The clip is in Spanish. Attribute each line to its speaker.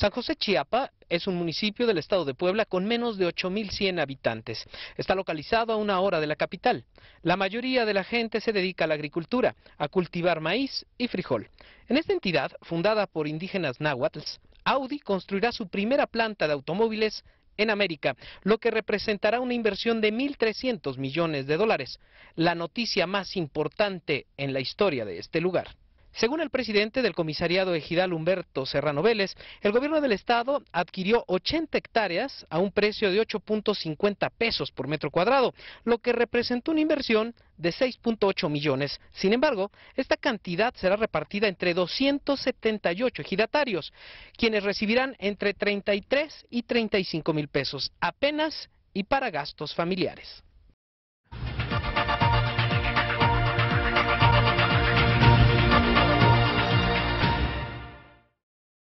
Speaker 1: San José Chiapa es un municipio del estado de Puebla con menos de 8.100 habitantes. Está localizado a una hora de la capital. La mayoría de la gente se dedica a la agricultura, a cultivar maíz y frijol. En esta entidad, fundada por indígenas náhuatl, Audi construirá su primera planta de automóviles en América, lo que representará una inversión de 1.300 millones de dólares, la noticia más importante en la historia de este lugar. Según el presidente del comisariado ejidal Humberto Serrano Vélez, el gobierno del estado adquirió 80 hectáreas a un precio de 8.50 pesos por metro cuadrado, lo que representó una inversión de 6.8 millones. Sin embargo, esta cantidad será repartida entre 278 ejidatarios, quienes recibirán entre 33 y 35 mil pesos apenas y para gastos familiares.